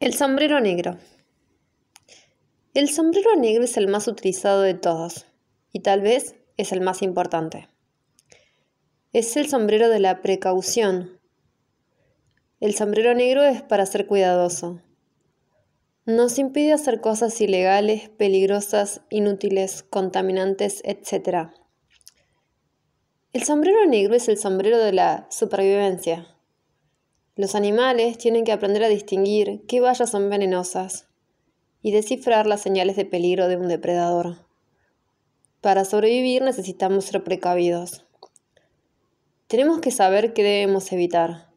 El sombrero negro. El sombrero negro es el más utilizado de todos y tal vez es el más importante. Es el sombrero de la precaución. El sombrero negro es para ser cuidadoso. Nos impide hacer cosas ilegales, peligrosas, inútiles, contaminantes, etc. El sombrero negro es el sombrero de la supervivencia los animales tienen que aprender a distinguir qué vallas son venenosas y descifrar las señales de peligro de un depredador. Para sobrevivir necesitamos ser precavidos. Tenemos que saber qué debemos evitar.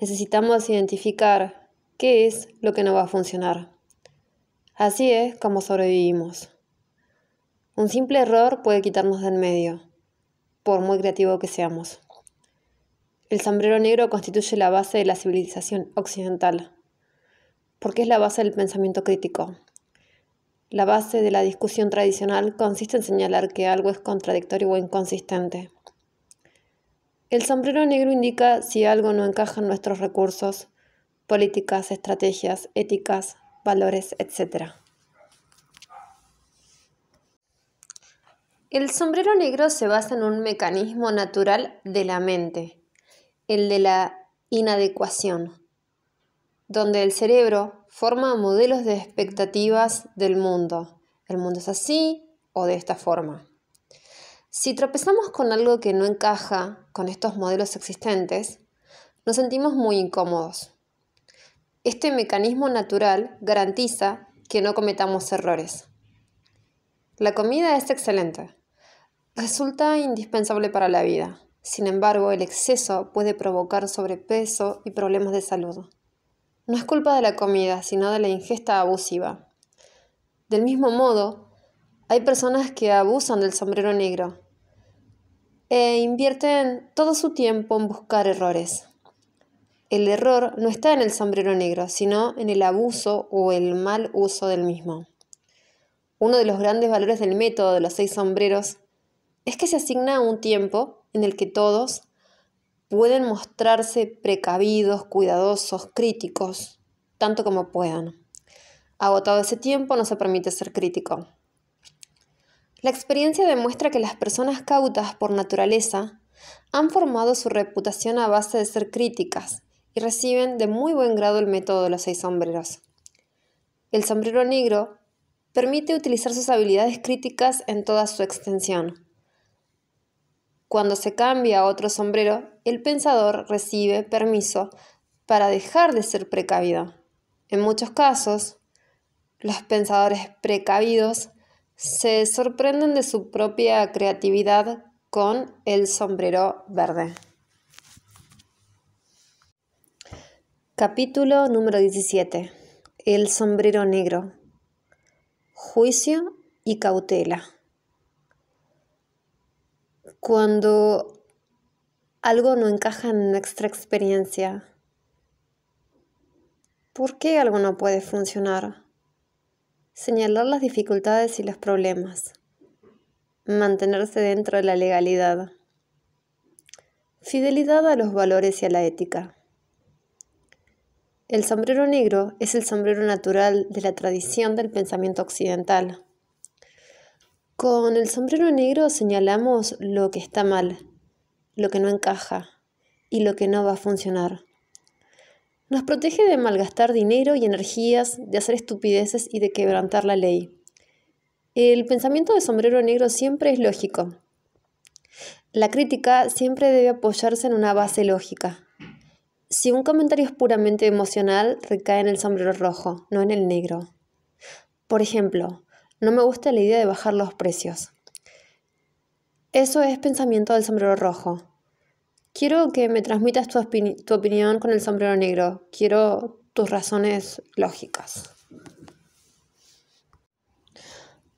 Necesitamos identificar qué es lo que no va a funcionar. Así es como sobrevivimos. Un simple error puede quitarnos del medio, por muy creativo que seamos. El sombrero negro constituye la base de la civilización occidental, porque es la base del pensamiento crítico. La base de la discusión tradicional consiste en señalar que algo es contradictorio o inconsistente. El sombrero negro indica si algo no encaja en nuestros recursos, políticas, estrategias, éticas, valores, etc. El sombrero negro se basa en un mecanismo natural de la mente el de la inadecuación, donde el cerebro forma modelos de expectativas del mundo. El mundo es así o de esta forma. Si tropezamos con algo que no encaja con estos modelos existentes, nos sentimos muy incómodos. Este mecanismo natural garantiza que no cometamos errores. La comida es excelente. Resulta indispensable para la vida. Sin embargo, el exceso puede provocar sobrepeso y problemas de salud. No es culpa de la comida, sino de la ingesta abusiva. Del mismo modo, hay personas que abusan del sombrero negro e invierten todo su tiempo en buscar errores. El error no está en el sombrero negro, sino en el abuso o el mal uso del mismo. Uno de los grandes valores del método de los seis sombreros es que se asigna un tiempo en el que todos pueden mostrarse precavidos, cuidadosos, críticos, tanto como puedan. Agotado ese tiempo no se permite ser crítico. La experiencia demuestra que las personas cautas por naturaleza han formado su reputación a base de ser críticas y reciben de muy buen grado el método de los seis sombreros. El sombrero negro permite utilizar sus habilidades críticas en toda su extensión, cuando se cambia a otro sombrero, el pensador recibe permiso para dejar de ser precavido. En muchos casos, los pensadores precavidos se sorprenden de su propia creatividad con el sombrero verde. Capítulo número 17. El sombrero negro. Juicio y cautela cuando algo no encaja en nuestra experiencia. ¿Por qué algo no puede funcionar? Señalar las dificultades y los problemas. Mantenerse dentro de la legalidad. Fidelidad a los valores y a la ética. El sombrero negro es el sombrero natural de la tradición del pensamiento occidental con el sombrero negro señalamos lo que está mal, lo que no encaja y lo que no va a funcionar. Nos protege de malgastar dinero y energías, de hacer estupideces y de quebrantar la ley. El pensamiento de sombrero negro siempre es lógico. La crítica siempre debe apoyarse en una base lógica. Si un comentario es puramente emocional, recae en el sombrero rojo, no en el negro. Por ejemplo, no me gusta la idea de bajar los precios. Eso es pensamiento del sombrero rojo. Quiero que me transmitas tu, opinión con el sombrero negro. Quiero tus razones lógicas.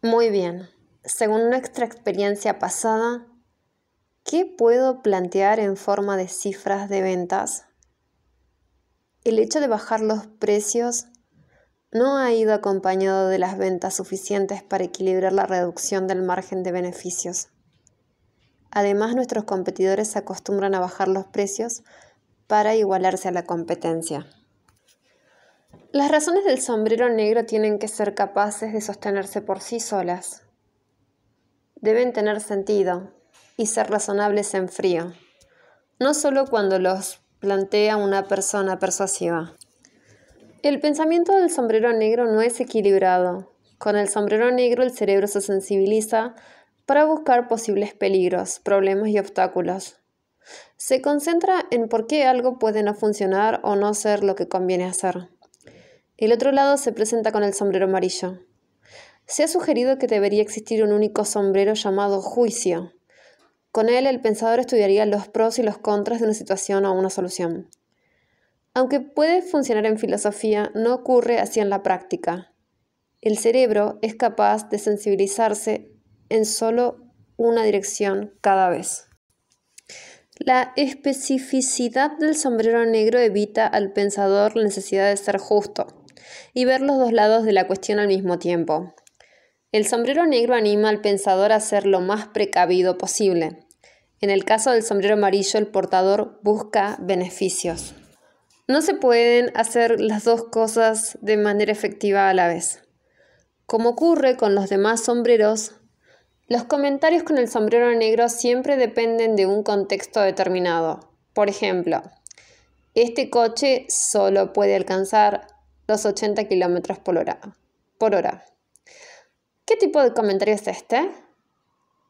Muy bien. Según nuestra experiencia pasada, ¿qué puedo plantear en forma de cifras de ventas? El hecho de bajar los precios no ha ido acompañado de las ventas suficientes para equilibrar la reducción del margen de beneficios. Además, nuestros competidores se acostumbran a bajar los precios para igualarse a la competencia. Las razones del sombrero negro tienen que ser capaces de sostenerse por sí solas. Deben tener sentido y ser razonables en frío, no solo cuando los plantea una persona persuasiva. El pensamiento del sombrero negro no es equilibrado. Con el sombrero negro el cerebro se sensibiliza para buscar posibles peligros, problemas y obstáculos. Se concentra en por qué algo puede no funcionar o no ser lo que conviene hacer. El otro lado se presenta con el sombrero amarillo. Se ha sugerido que debería existir un único sombrero llamado juicio. Con él el pensador estudiaría los pros y los contras de una situación o una solución. Aunque puede funcionar en filosofía, no ocurre así en la práctica. El cerebro es capaz de sensibilizarse en solo una dirección cada vez. La especificidad del sombrero negro evita al pensador la necesidad de ser justo y ver los dos lados de la cuestión al mismo tiempo. El sombrero negro anima al pensador a ser lo más precavido posible. En el caso del sombrero amarillo, el portador busca beneficios. No se pueden hacer las dos cosas de manera efectiva a la vez. Como ocurre con los demás sombreros, los comentarios con el sombrero negro siempre dependen de un contexto determinado. Por ejemplo, este coche solo puede alcanzar los 80 km por hora. por hora. ¿Qué tipo de comentario es este?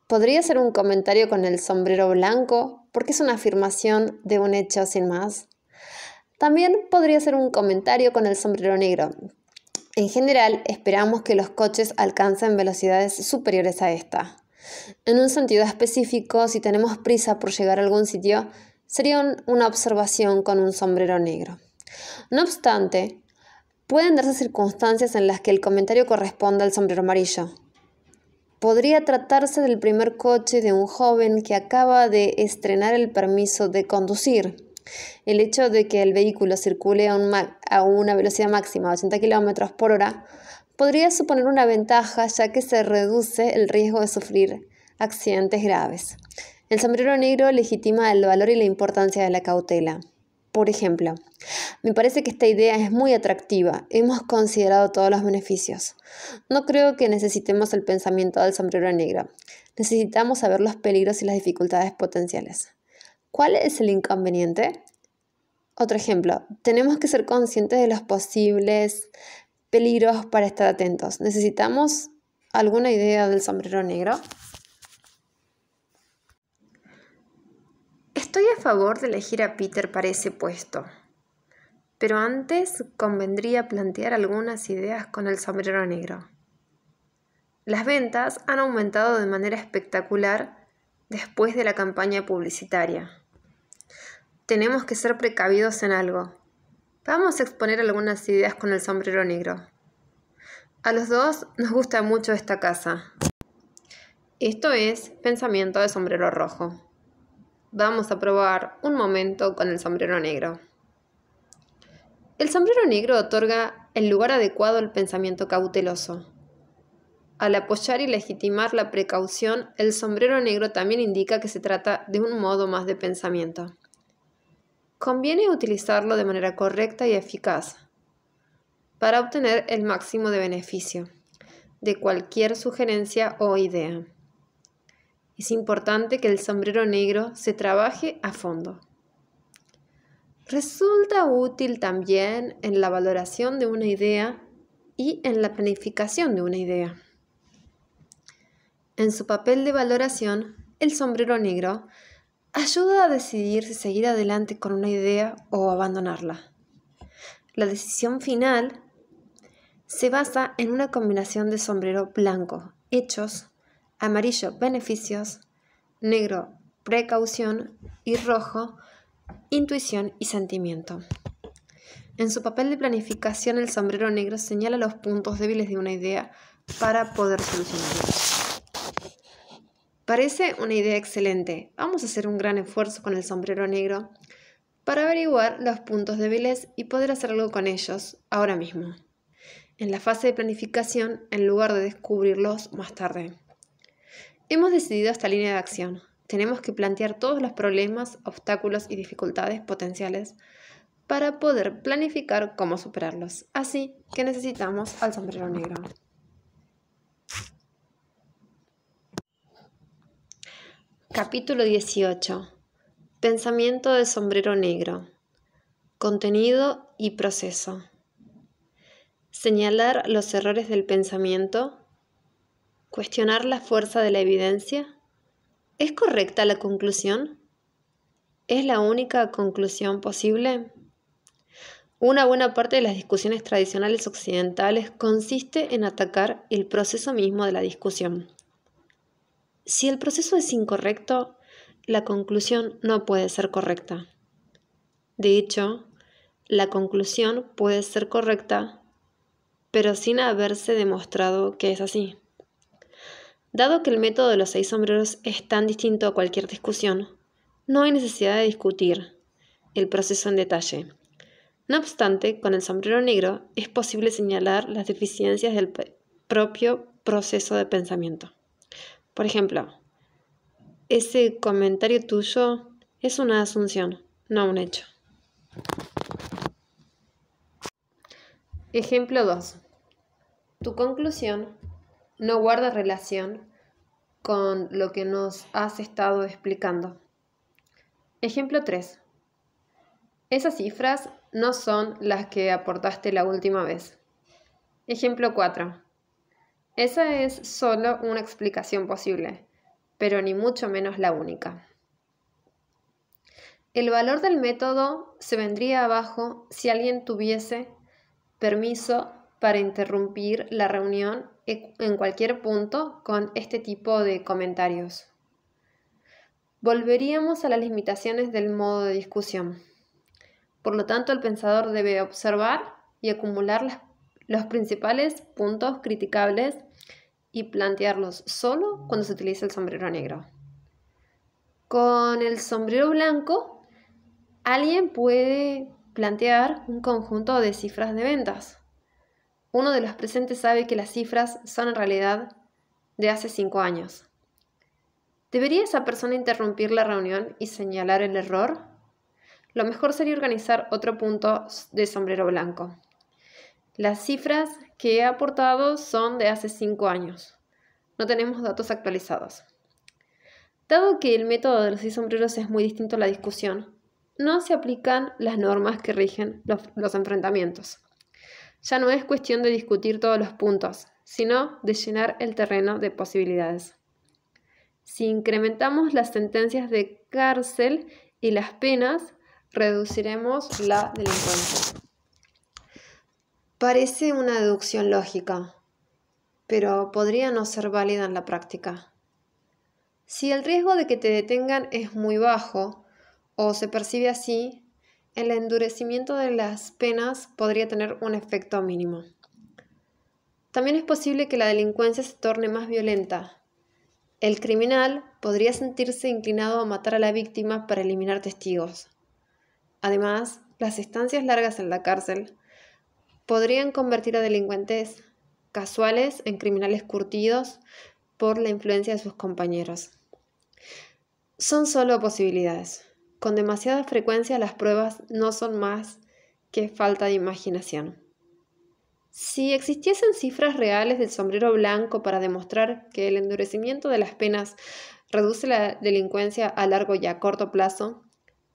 Podría ser un comentario con el sombrero blanco porque es una afirmación de un hecho sin más. También podría ser un comentario con el sombrero negro. En general, esperamos que los coches alcancen velocidades superiores a esta. En un sentido específico, si tenemos prisa por llegar a algún sitio, sería una observación con un sombrero negro. No obstante, pueden darse circunstancias en las que el comentario corresponda al sombrero amarillo. Podría tratarse del primer coche de un joven que acaba de estrenar el permiso de conducir. El hecho de que el vehículo circule a, una velocidad máxima de 80 km por hora podría suponer una ventaja ya que se reduce el riesgo de sufrir accidentes graves. El sombrero negro legitima el valor y la importancia de la cautela. Por ejemplo, me parece que esta idea es muy atractiva. Hemos considerado todos los beneficios. No creo que necesitemos el pensamiento del sombrero negro. Necesitamos saber los peligros y las dificultades potenciales. ¿Cuál es el inconveniente? Otro ejemplo, tenemos que ser conscientes de los posibles peligros para estar atentos. ¿Necesitamos alguna idea del sombrero negro? Estoy a favor de elegir a Peter para ese puesto, pero antes convendría plantear algunas ideas con el sombrero negro. Las ventas han aumentado de manera espectacular después de la campaña publicitaria tenemos que ser precavidos en algo. Vamos a exponer algunas ideas con el sombrero negro. A los dos nos gusta mucho esta casa. Esto es pensamiento de sombrero rojo. Vamos a probar un momento con el sombrero negro. El sombrero negro otorga el lugar adecuado al pensamiento cauteloso. Al apoyar y legitimar la precaución, el sombrero negro también indica que se trata de un modo más de pensamiento. Conviene utilizarlo de manera correcta y eficaz para obtener el máximo de beneficio de cualquier sugerencia o idea. Es importante que el sombrero negro se trabaje a fondo. Resulta útil también en la valoración de una idea y en la planificación de una idea. En su papel de valoración, el sombrero negro ayuda a decidir si seguir adelante con una idea o abandonarla. La decisión final se basa en una combinación de sombrero blanco, hechos, amarillo, beneficios, negro, precaución y rojo, intuición y sentimiento. En su papel de planificación, el sombrero negro señala los puntos débiles de una idea para poder solucionarlos. Parece una idea excelente. Vamos a hacer un gran esfuerzo con el sombrero negro para averiguar los puntos débiles y poder hacer algo con ellos ahora mismo. En la fase de planificación, en lugar de descubrirlos más tarde. Hemos decidido esta línea de acción. Tenemos que plantear todos los problemas, obstáculos y dificultades potenciales para poder planificar cómo superarlos. Así que necesitamos al sombrero negro. Capítulo 18. Pensamiento de sombrero negro. Contenido y proceso. Señalar los errores del pensamiento. Cuestionar la fuerza de la evidencia. ¿Es correcta la conclusión? ¿Es la única conclusión posible? Una buena parte de las discusiones tradicionales occidentales consiste en atacar el proceso mismo de la discusión. Si el proceso es incorrecto, la conclusión no puede ser correcta. De hecho, la conclusión puede ser correcta, pero sin haberse demostrado que es así. Dado que el método de los seis sombreros es tan distinto a cualquier discusión, no hay necesidad de discutir el proceso en detalle. No obstante, con el sombrero negro es posible señalar las deficiencias del propio proceso de pensamiento. Por ejemplo, ese comentario tuyo es una asunción, no un hecho. Ejemplo 2. Tu conclusión no guarda relación con lo que nos has estado explicando. Ejemplo 3. Esas cifras no son las que aportaste la última vez. Ejemplo 4. Esa es solo una explicación posible, pero ni mucho menos la única. El valor del método se vendría abajo si alguien tuviese permiso para interrumpir la reunión e-, en cualquier punto con este tipo de comentarios. Volveríamos a las limitaciones del modo de discusión. Por lo tanto, el pensador debe observar y acumular las los principales puntos criticables y plantearlos solo cuando se utiliza el sombrero negro. Con el sombrero blanco, alguien puede plantear un conjunto de cifras de ventas. Uno de los presentes sabe que las cifras son en realidad de hace cinco años. ¿Debería esa persona interrumpir la reunión y señalar el error? Lo mejor sería organizar otro punto de sombrero blanco. Las cifras que he aportado son de hace cinco años. No tenemos datos actualizados. Dado que el método de los seis sombreros es muy distinto a la discusión, no se aplican las normas que rigen los, los enfrentamientos. Ya no es cuestión de discutir todos los puntos, sino de llenar el terreno de posibilidades. Si incrementamos las sentencias de cárcel y las penas, reduciremos la delincuencia. Parece una deducción lógica, pero podría no ser válida en la práctica. Si el riesgo de que te detengan es muy bajo, o se percibe así, el endurecimiento de las penas podría tener un efecto mínimo. También es posible que la delincuencia se torne más violenta. El criminal podría sentirse inclinado a matar a la víctima para eliminar testigos. Además, las estancias largas en la cárcel podrían convertir a delincuentes casuales en criminales curtidos por la influencia de sus compañeros. Son solo posibilidades. Con demasiada frecuencia las pruebas no son más que falta de imaginación. Si existiesen cifras reales del sombrero blanco para demostrar que el endurecimiento de las penas reduce la delincuencia a largo y a corto plazo,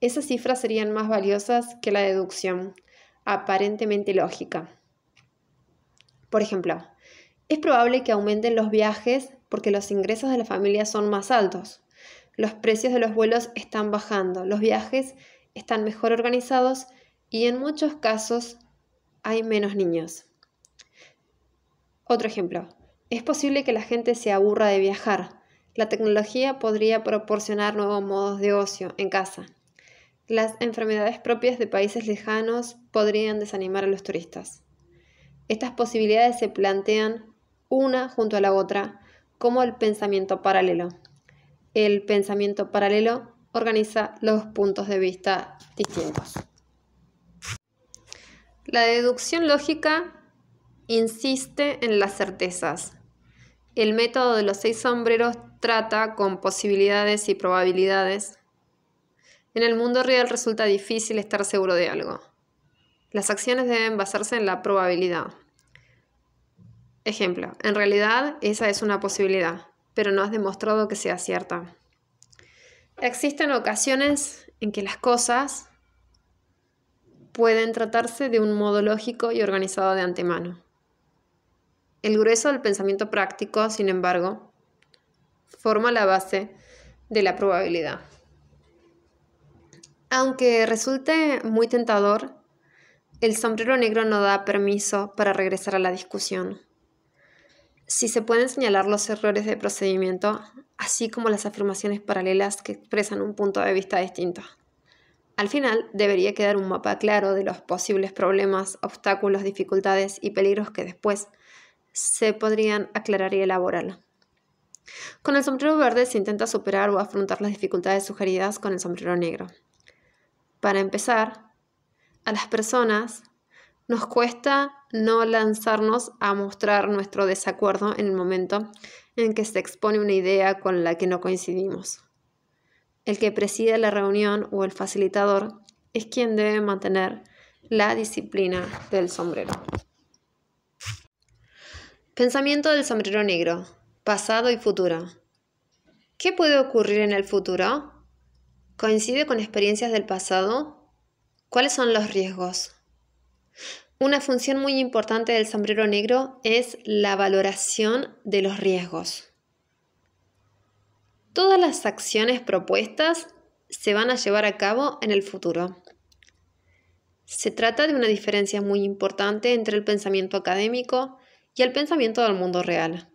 esas cifras serían más valiosas que la deducción, aparentemente lógica. Por ejemplo, es probable que aumenten los viajes porque los ingresos de la familia son más altos. Los precios de los vuelos están bajando, los viajes están mejor organizados y en muchos casos hay menos niños. Otro ejemplo, es posible que la gente se aburra de viajar. La tecnología podría proporcionar nuevos modos de ocio en casa las enfermedades propias de países lejanos podrían desanimar a los turistas. Estas posibilidades se plantean una junto a la otra como el pensamiento paralelo. El pensamiento paralelo organiza los puntos de vista distintos. La deducción lógica insiste en las certezas. El método de los seis sombreros trata con posibilidades y probabilidades en el mundo real resulta difícil estar seguro de algo. Las acciones deben basarse en la probabilidad. Ejemplo, en realidad esa es una posibilidad, pero no has demostrado que sea cierta. Existen ocasiones en que las cosas pueden tratarse de un modo lógico y organizado de antemano. El grueso del pensamiento práctico, sin embargo, forma la base de la probabilidad. Aunque resulte muy tentador, el sombrero negro no da permiso para regresar a la discusión. Si se pueden señalar los errores de procedimiento, así como las afirmaciones paralelas que expresan un punto de vista distinto. Al final, debería quedar un mapa claro de los posibles problemas, obstáculos, dificultades y peligros que después se podrían aclarar y elaborar. Con el sombrero verde se intenta superar o afrontar las dificultades sugeridas con el sombrero negro. Para empezar, a las personas nos cuesta no lanzarnos a mostrar nuestro desacuerdo en el momento en que se expone una idea con la que no coincidimos. El que preside la reunión o el facilitador es quien debe mantener la disciplina del sombrero. Pensamiento del sombrero negro, pasado y futuro. ¿Qué puede ocurrir en el futuro? ¿Coincide con experiencias del pasado? ¿Cuáles son los riesgos? Una función muy importante del sombrero negro es la valoración de los riesgos. Todas las acciones propuestas se van a llevar a cabo en el futuro. Se trata de una diferencia muy importante entre el pensamiento académico y el pensamiento del mundo real.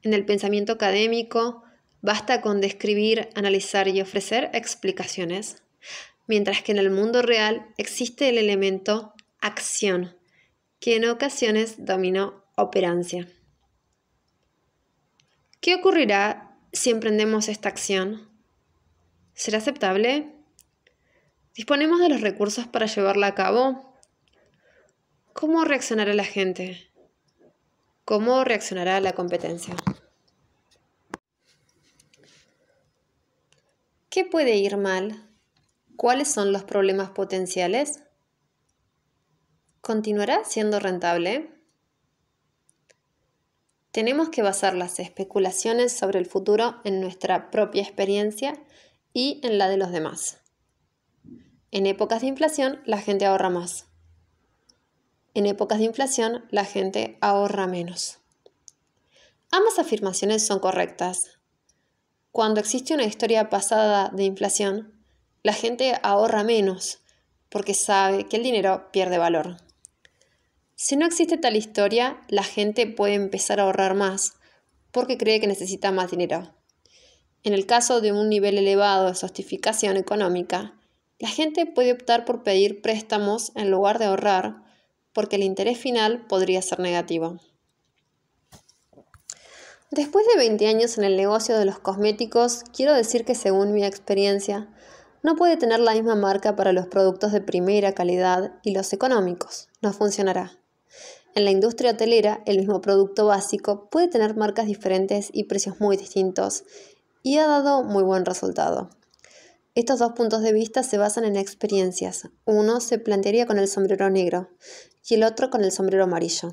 En el pensamiento académico, Basta con describir, analizar y ofrecer explicaciones, mientras que en el mundo real existe el elemento acción, que en ocasiones dominó operancia. ¿Qué ocurrirá si emprendemos esta acción? ¿Será aceptable? ¿Disponemos de los recursos para llevarla a cabo? ¿Cómo reaccionará la gente? ¿Cómo reaccionará la competencia? ¿Qué puede ir mal? ¿Cuáles son los problemas potenciales? ¿Continuará siendo rentable? Tenemos que basar las especulaciones sobre el futuro en nuestra propia experiencia y en la de los demás. En épocas de inflación, la gente ahorra más. En épocas de inflación, la gente ahorra menos. Ambas afirmaciones son correctas, cuando existe una historia pasada de inflación, la gente ahorra menos porque sabe que el dinero pierde valor. Si no existe tal historia, la gente puede empezar a ahorrar más porque cree que necesita más dinero. En el caso de un nivel elevado de sofisticación económica, la gente puede optar por pedir préstamos en lugar de ahorrar porque el interés final podría ser negativo. Después de 20 años en el negocio de los cosméticos, quiero decir que según mi experiencia, no puede tener la misma marca para los productos de primera calidad y los económicos. No funcionará. En la industria hotelera, el mismo producto básico puede tener marcas diferentes y precios muy distintos, y ha dado muy buen resultado. Estos dos puntos de vista se basan en experiencias. Uno se plantearía con el sombrero negro y el otro con el sombrero amarillo.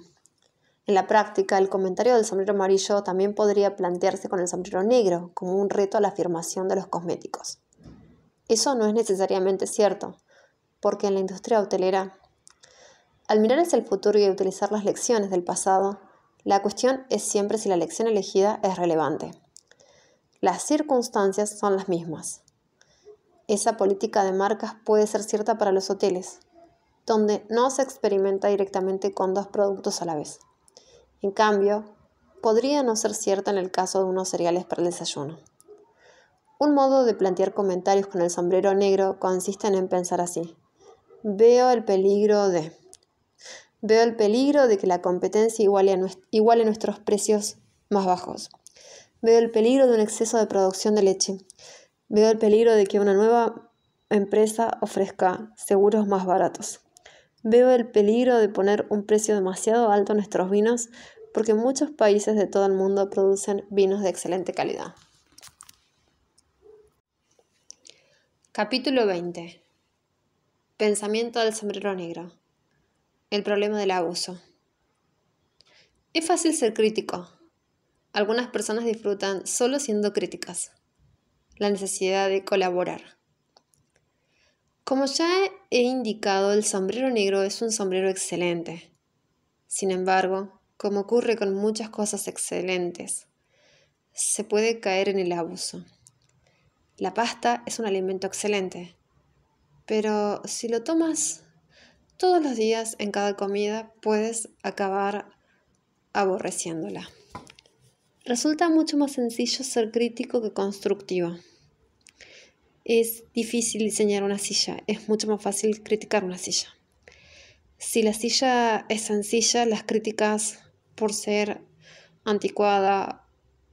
En la práctica, el comentario del sombrero amarillo también podría plantearse con el sombrero negro, como un reto a la afirmación de los cosméticos. Eso no es necesariamente cierto, porque en la industria hotelera, al mirar hacia el futuro y utilizar las lecciones del pasado, la cuestión es siempre si la lección elegida es relevante. Las circunstancias son las mismas. Esa política de marcas puede ser cierta para los hoteles, donde no se experimenta directamente con dos productos a la vez. En cambio, podría no ser cierto en el caso de unos cereales para el desayuno. Un modo de plantear comentarios con el sombrero negro consiste en pensar así. Veo el peligro de... Veo el peligro de que la competencia iguale nuestros precios más bajos. Veo el peligro de un exceso de producción de leche. Veo el peligro de que una nueva empresa ofrezca seguros más baratos. Veo el peligro de poner un precio demasiado alto a nuestros vinos porque muchos países de todo el mundo producen vinos de excelente calidad. Capítulo 20. Pensamiento del sombrero negro. El problema del abuso. Es fácil ser crítico. Algunas personas disfrutan solo siendo críticas. La necesidad de colaborar. Como ya he indicado, el sombrero negro es un sombrero excelente. Sin embargo, como ocurre con muchas cosas excelentes, se puede caer en el abuso. La pasta es un alimento excelente, pero si lo tomas todos los días en cada comida, puedes acabar aborreciéndola. Resulta mucho más sencillo ser crítico que constructivo. Es difícil diseñar una silla, es mucho más fácil criticar una silla. Si la silla es sencilla, las críticas por ser anticuada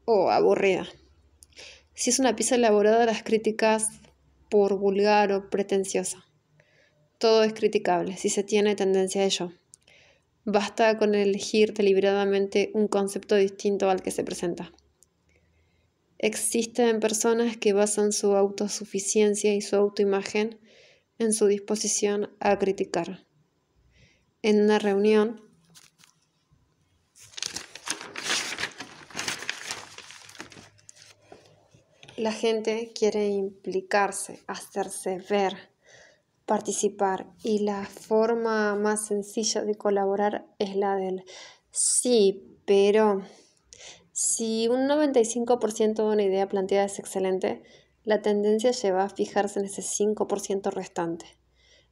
o aburrida. Si es una pieza elaborada, las críticas por vulgar o pretenciosa. Todo es criticable si se tiene tendencia a ello. Basta con elegir deliberadamente un concepto distinto al que se presenta. Existen personas que basan su autosuficiencia y su autoimagen en su disposición a criticar. En una reunión, la gente quiere implicarse, hacerse ver, participar y la forma más sencilla de colaborar es la del sí, pero... Si un 95% de una idea planteada es excelente, la tendencia lleva a fijarse en ese 5% restante,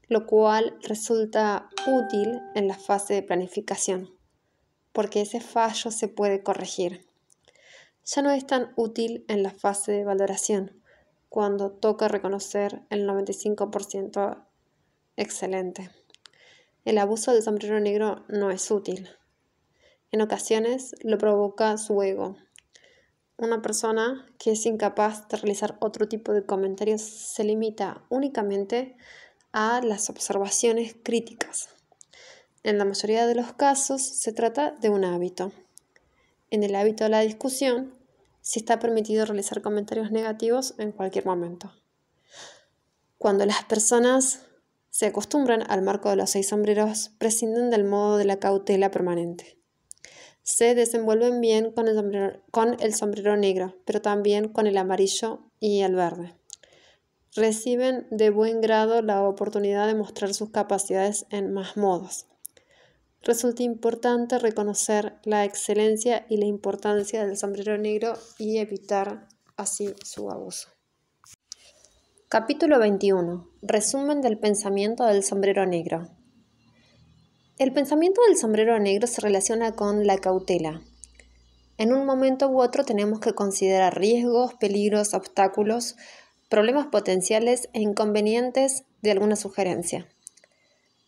lo cual resulta útil en la fase de planificación, porque ese fallo se puede corregir. Ya no es tan útil en la fase de valoración, cuando toca reconocer el 95% excelente. El abuso del sombrero negro no es útil en ocasiones lo provoca su ego. Una persona que es incapaz de realizar otro tipo de comentarios se limita únicamente a las observaciones críticas. En la mayoría de los casos se trata de un hábito. En el hábito de la discusión, si sí está permitido realizar comentarios negativos en cualquier momento. Cuando las personas se acostumbran al marco de los seis sombreros, prescinden del modo de la cautela permanente se desenvuelven bien con el, sombrero, negro, pero también con el amarillo y el verde. Reciben de buen grado la oportunidad de mostrar sus capacidades en más modos. Resulta importante reconocer la excelencia y la importancia del sombrero negro y evitar así su abuso. Capítulo 21. Resumen del pensamiento del sombrero negro. El pensamiento del sombrero negro se relaciona con la cautela. En un momento u otro tenemos que considerar riesgos, peligros, obstáculos, problemas potenciales e inconvenientes de alguna sugerencia.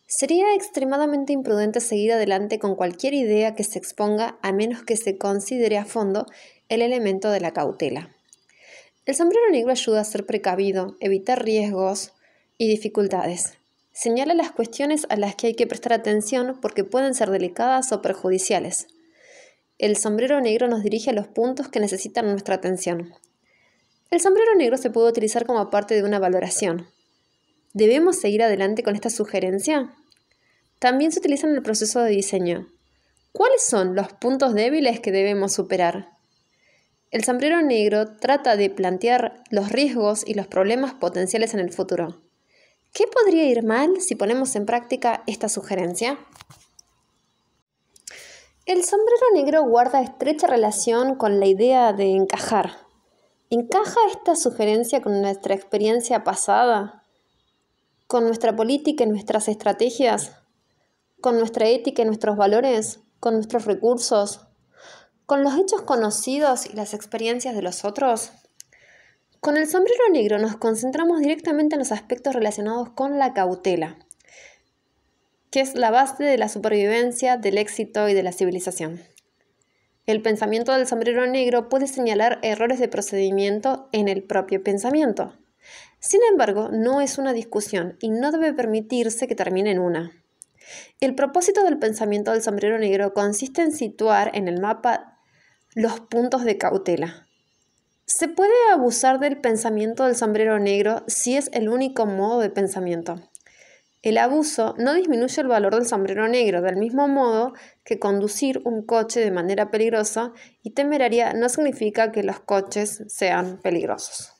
Sería extremadamente imprudente seguir adelante con cualquier idea que se exponga a menos que se considere a fondo el elemento de la cautela. El sombrero negro ayuda a ser precavido, evitar riesgos y dificultades. Señala las cuestiones a las que hay que prestar atención porque pueden ser delicadas o perjudiciales. El sombrero negro nos dirige a los puntos que necesitan nuestra atención. El sombrero negro se puede utilizar como parte de una valoración. ¿Debemos seguir adelante con esta sugerencia? También se utiliza en el proceso de diseño. ¿Cuáles son los puntos débiles que debemos superar? El sombrero negro trata de plantear los riesgos y los problemas potenciales en el futuro. ¿Qué podría ir mal si ponemos en práctica esta sugerencia? El sombrero negro guarda estrecha relación con la idea de encajar. ¿Encaja esta sugerencia con nuestra experiencia pasada? ¿Con nuestra política y nuestras estrategias? ¿Con nuestra ética y nuestros valores? ¿Con nuestros recursos? ¿Con los hechos conocidos y las experiencias de los otros? Con el sombrero negro nos concentramos directamente en los aspectos relacionados con la cautela, que es la base de la supervivencia, del éxito y de la civilización. El pensamiento del sombrero negro puede señalar errores de procedimiento en el propio pensamiento. Sin embargo, no es una discusión y no debe permitirse que termine en una. El propósito del pensamiento del sombrero negro consiste en situar en el mapa los puntos de cautela, ¿Se puede abusar del pensamiento del sombrero negro si es el único modo de pensamiento? El abuso no disminuye el valor del sombrero negro, del mismo modo que conducir un coche de manera peligrosa y temeraria no significa que los coches sean peligrosos.